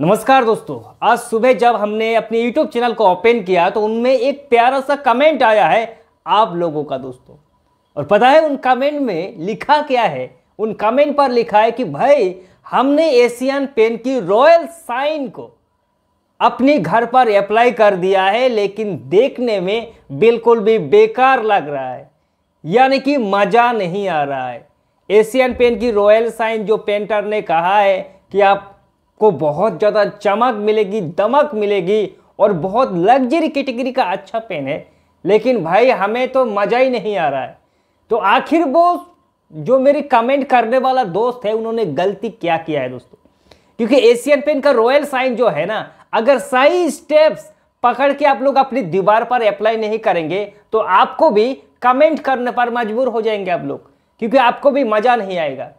नमस्कार दोस्तों आज सुबह जब हमने अपने YouTube चैनल को ओपन किया तो उनमें एक प्यारा सा कमेंट आया है आप लोगों का दोस्तों और पता है उन कमेंट में लिखा क्या है उन कमेंट पर लिखा है कि भाई हमने एशियन पेन की रॉयल साइन को अपने घर पर अप्लाई कर दिया है लेकिन देखने में बिल्कुल भी बेकार लग रहा है यानी कि मज़ा नहीं आ रहा है एशियन पेन की रॉयल साइन जो पेंटर ने कहा है कि आप को बहुत ज़्यादा चमक मिलेगी दमक मिलेगी और बहुत लग्जरी कैटेगरी का अच्छा पेन है लेकिन भाई हमें तो मज़ा ही नहीं आ रहा है तो आखिर वो जो मेरी कमेंट करने वाला दोस्त है उन्होंने गलती क्या किया है दोस्तों क्योंकि एशियन पेन का रॉयल साइन जो है ना अगर सही स्टेप्स पकड़ के आप लोग अपनी दीवार पर अप्लाई नहीं करेंगे तो आपको भी कमेंट करने पर मजबूर हो जाएंगे आप लोग क्योंकि आपको भी मज़ा नहीं आएगा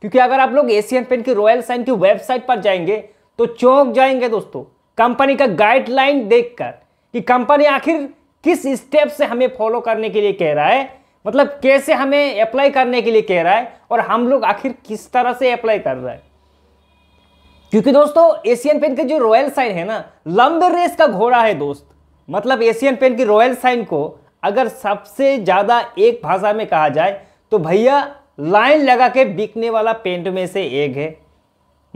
क्योंकि अगर आप लोग एशियन पेंट की रॉयल साइन की वेबसाइट पर जाएंगे तो चौंक जाएंगे दोस्तों कंपनी का गाइडलाइन देखकर कि कंपनी आखिर किस स्टेप से हमें फॉलो करने के लिए कह रहा है मतलब कैसे हमें अप्लाई करने के लिए कह रहा है और हम लोग आखिर किस तरह से अप्लाई कर रहा है क्योंकि दोस्तों एशियन पेंट का जो रॉयल साइन है ना लंबे रेस का घोड़ा है दोस्त मतलब एशियन पेंट की रॉयल साइन को अगर सबसे ज़्यादा एक भाषा में कहा जाए तो भैया लाइन लगा के बिकने वाला पेंट में से एक है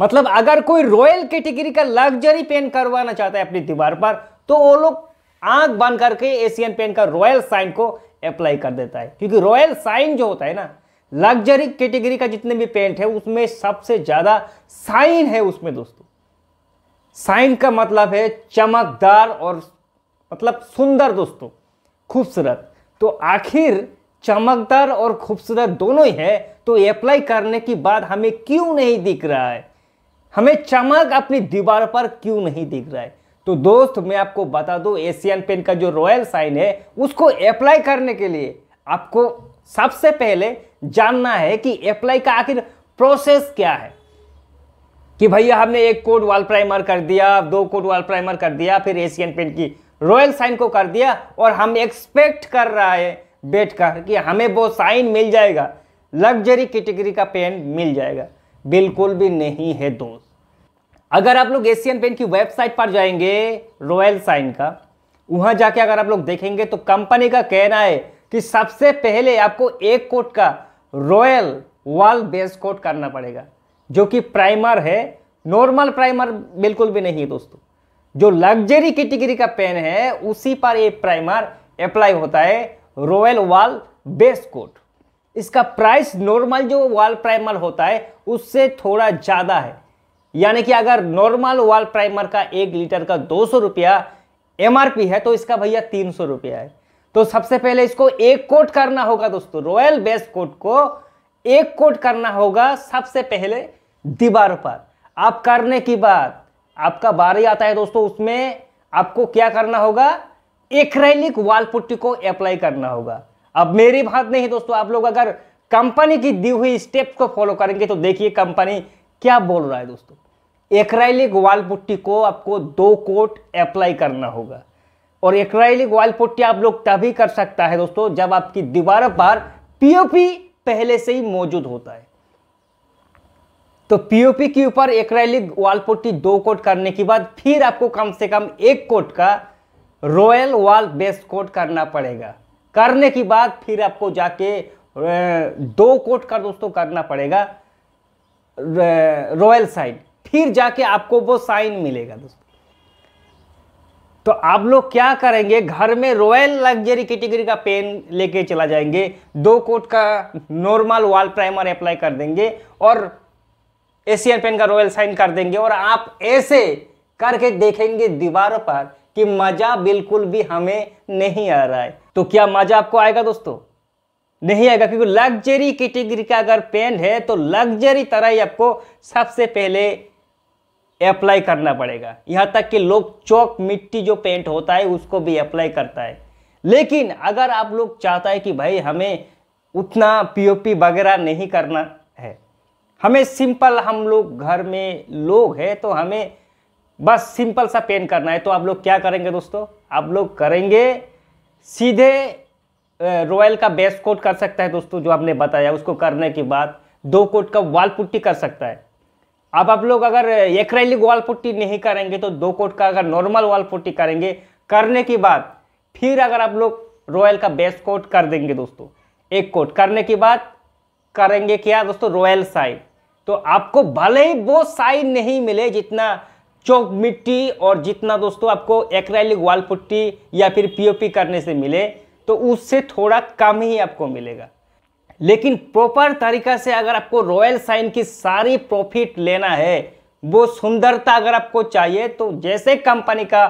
मतलब अगर कोई रॉयल कैटेगरी का लग्जरी पेंट करवाना चाहता है अपनी दीवार पर तो वो लोग आंख बंद करके एशियन पेंट का रॉयल साइन को अप्लाई कर देता है क्योंकि रॉयल साइन जो होता है ना लग्जरी कैटेगरी का जितने भी पेंट है उसमें सबसे ज़्यादा साइन है उसमें दोस्तों साइन का मतलब है चमकदार और मतलब सुंदर दोस्तों खूबसूरत तो आखिर चमकदार और खूबसूरत दोनों ही है तो अप्लाई करने के बाद हमें क्यों नहीं दिख रहा है हमें चमक अपनी दीवार पर क्यों नहीं दिख रहा है तो दोस्त मैं आपको बता दूं एशियन पेन का जो रॉयल साइन है उसको अप्लाई करने के लिए आपको सबसे पहले जानना है कि अप्लाई का आखिर प्रोसेस क्या है कि भैया हमने एक कोड वॉल प्राइमर कर दिया दो कोड वॉल प्राइमर कर दिया फिर एशियन पेन की रॉयल साइन को कर दिया और हम एक्सपेक्ट कर रहा है बैठकर कि हमें वो साइन मिल जाएगा लग्जरी कैटेगरी का पेन मिल जाएगा बिल्कुल भी नहीं है दोस्त अगर आप लोग एशियन पेन की वेबसाइट पर जाएंगे रॉयल साइन का वहां जाके अगर आप लोग देखेंगे तो कंपनी का कहना है कि सबसे पहले आपको एक कोट का रॉयल वॉल बेस कोट करना पड़ेगा जो कि प्राइमर है नॉर्मल प्राइमर बिल्कुल भी नहीं है दोस्तों जो लग्जरी कैटेगरी का पेन है उसी पर ये प्राइमर अप्लाई होता है रॉयल वॉल बेस कोट इसका प्राइस नॉर्मल जो वॉल प्राइमर होता है उससे थोड़ा ज़्यादा है यानी कि अगर नॉर्मल वॉल प्राइमर का एक लीटर का दो सौ रुपया एम है तो इसका भैया तीन सौ रुपया है तो सबसे पहले इसको एक कोट करना होगा दोस्तों रॉयल बेस कोट को एक कोट करना होगा सबसे पहले दीवार पर आप करने की बात आपका बारी आता है दोस्तों उसमें आपको क्या करना होगा एक्रेलिक वाल पुट्टी को अप्लाई करना होगा अब मेरी बात नहीं दोस्तों आप लोग अगर कंपनी की दी हुई स्टेप को फॉलो करेंगे तो देखिए कंपनी क्या बोल रहा है दोस्तों एक्राइलिक वाल पुट्टी को आपको दो कोट अप्लाई करना होगा और एक्राइलिक वाल पुट्टी आप लोग तभी कर सकता है दोस्तों जब आपकी दीवारों पर पीओपी पहले से ही मौजूद होता है तो पीओपी के ऊपर एक्राइलिक वाल पुट्टी दो कोट करने के बाद फिर आपको कम से कम एक कोट का रॉयल वॉल बेस कोट करना पड़ेगा करने के बाद फिर आपको जाके दो कोट का दोस्तों करना पड़ेगा रॉयल साइन फिर जाके आपको वो साइन मिलेगा दोस्तों तो आप लोग क्या करेंगे घर में रॉयल लग्जरी कैटेगरी का पेन लेके चला जाएंगे दो कोट का नॉर्मल वॉल प्राइमर अप्लाई कर देंगे और एशियन पेन का रॉयल साइन कर देंगे और आप ऐसे करके देखेंगे दीवारों पर कि मज़ा बिल्कुल भी हमें नहीं आ रहा है तो क्या मज़ा आपको आएगा दोस्तों नहीं आएगा क्योंकि लग्जरी कैटेगरी का अगर पेंट है तो लग्जरी तरह ही आपको सबसे पहले अप्लाई करना पड़ेगा यहाँ तक कि लोग चौक मिट्टी जो पेंट होता है उसको भी अप्लाई करता है लेकिन अगर आप लोग चाहता है कि भाई हमें उतना पीओपी वगैरह नहीं करना है हमें सिंपल हम लोग घर में लोग हैं तो हमें बस सिंपल सा पेन करना है तो आप लोग क्या करेंगे दोस्तों आप लोग करेंगे सीधे रॉयल का बेस कोट कर सकता है दोस्तों जो आपने बताया उसको करने के बाद दो कोट का वाल पुट्टी कर सकता है अब आप लोग अगर एक्रेलिक वाल पुट्टी नहीं करेंगे तो दो कोट का अगर नॉर्मल वाल पुट्टी करेंगे करने के बाद फिर अगर आप लोग रॉयल का बेस कोट कर देंगे दोस्तों एक कोट करने के बाद करेंगे क्या दोस्तों रॉयल साइन तो आपको भले ही वो साइन नहीं मिले जितना चौक मिट्टी और जितना दोस्तों आपको एक वाल पुट्टी या फिर पीओपी करने से मिले तो उससे थोड़ा कम ही आपको मिलेगा लेकिन प्रॉपर तरीका से अगर आपको रॉयल साइन की सारी प्रॉफिट लेना है वो सुंदरता अगर आपको चाहिए तो जैसे कंपनी का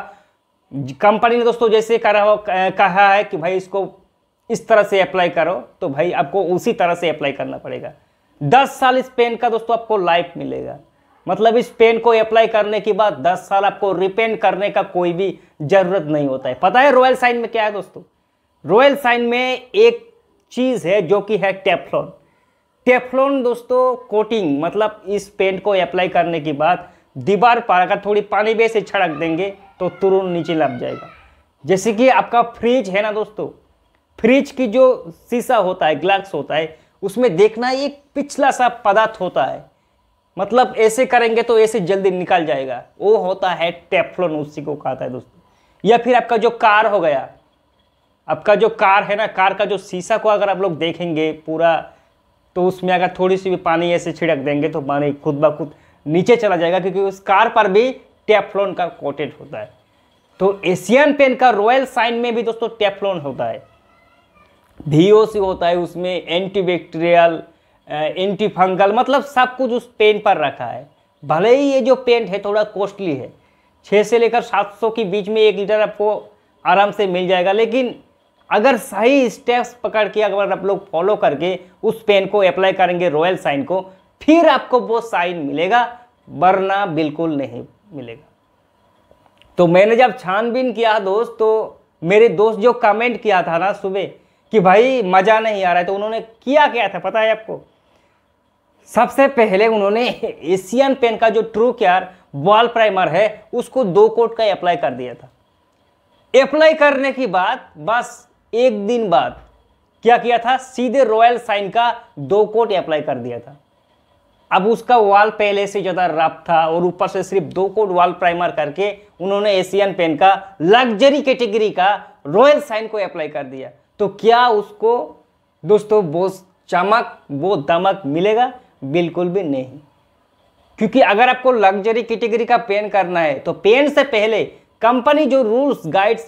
कंपनी ने दोस्तों जैसे करा कहा है कि भाई इसको इस तरह से अप्लाई करो तो भाई आपको उसी तरह से अप्लाई करना पड़ेगा दस साल इस पेन का दोस्तों आपको लाइफ मिलेगा मतलब इस पेन को अप्लाई करने के बाद 10 साल आपको रिपेंट करने का कोई भी जरूरत नहीं होता है पता है रॉयल साइन में क्या है दोस्तों रॉयल साइन में एक चीज़ है जो कि है टेफ्लॉन टेफ्लॉन दोस्तों कोटिंग मतलब इस पेंट को अप्लाई करने के बाद दीवार पर अगर थोड़ी पानी भी से छड़क देंगे तो तुरंत नीचे लग जाएगा जैसे कि आपका फ्रिज है ना दोस्तों फ्रिज की जो शीशा होता है ग्लास होता है उसमें देखना एक पिछला सा पदार्थ होता है मतलब ऐसे करेंगे तो ऐसे जल्दी निकल जाएगा वो होता है टेफ्लोन उसी को कहता है दोस्तों या फिर आपका जो कार हो गया आपका जो कार है ना कार का जो शीशा को अगर आप लोग देखेंगे पूरा तो उसमें अगर थोड़ी सी भी पानी ऐसे छिड़क देंगे तो पानी खुद ब खुद नीचे चला जाएगा क्योंकि उस कार पर भी टेफ्लोन का कोटेड होता है तो एशियन पेन का रॉयल साइन में भी दोस्तों टेफ्लोन होता है भी होता है उसमें एंटीबैक्टीरियल एंटी फंगल मतलब सब कुछ उस पेन पर रखा है भले ही ये जो पेंट है थोड़ा कॉस्टली है छः से लेकर सात सौ के बीच में एक लीटर आपको आराम से मिल जाएगा लेकिन अगर सही स्टेप्स पकड़ के अगर आप लोग फॉलो करके उस पेन को अप्लाई करेंगे रॉयल साइन को फिर आपको वो साइन मिलेगा वरना बिल्कुल नहीं मिलेगा तो मैंने जब छानबीन किया दोस्त तो मेरे दोस्त जो कमेंट किया था ना सुबह कि भाई मज़ा नहीं आ रहा है तो उन्होंने किया क्या था पता है आपको सबसे पहले उन्होंने एशियन पेन का जो ट्रू केयर वॉल प्राइमर है उसको दो कोट का अप्लाई कर दिया था अप्लाई करने की बाद बस एक दिन बाद क्या किया था सीधे रॉयल साइन का दो कोट अप्लाई कर दिया था अब उसका वॉल पहले से ज़्यादा रफ था और ऊपर से सिर्फ दो कोट वॉल प्राइमर करके उन्होंने एशियन पेन का लग्जरी कैटेगरी का रॉयल साइन को अप्लाई कर दिया तो क्या उसको दोस्तों वो चमक वो दमक मिलेगा बिल्कुल भी नहीं क्योंकि अगर आपको लग्जरी कैटेगरी का पेन करना है तो पेन से पहले कंपनी जो रूल्स गाइड्स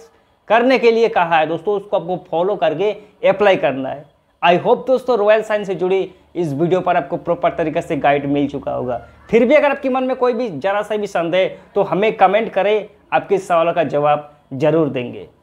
करने के लिए कहा है दोस्तों उसको आपको फॉलो करके अप्लाई करना है आई होप दोस्तों रॉयल साइंस से जुड़ी इस वीडियो पर आपको प्रॉपर तरीके से गाइड मिल चुका होगा फिर भी अगर आपके मन में कोई भी जरा सा भी संदेह तो हमें कमेंट करें आपके सवालों का जवाब जरूर देंगे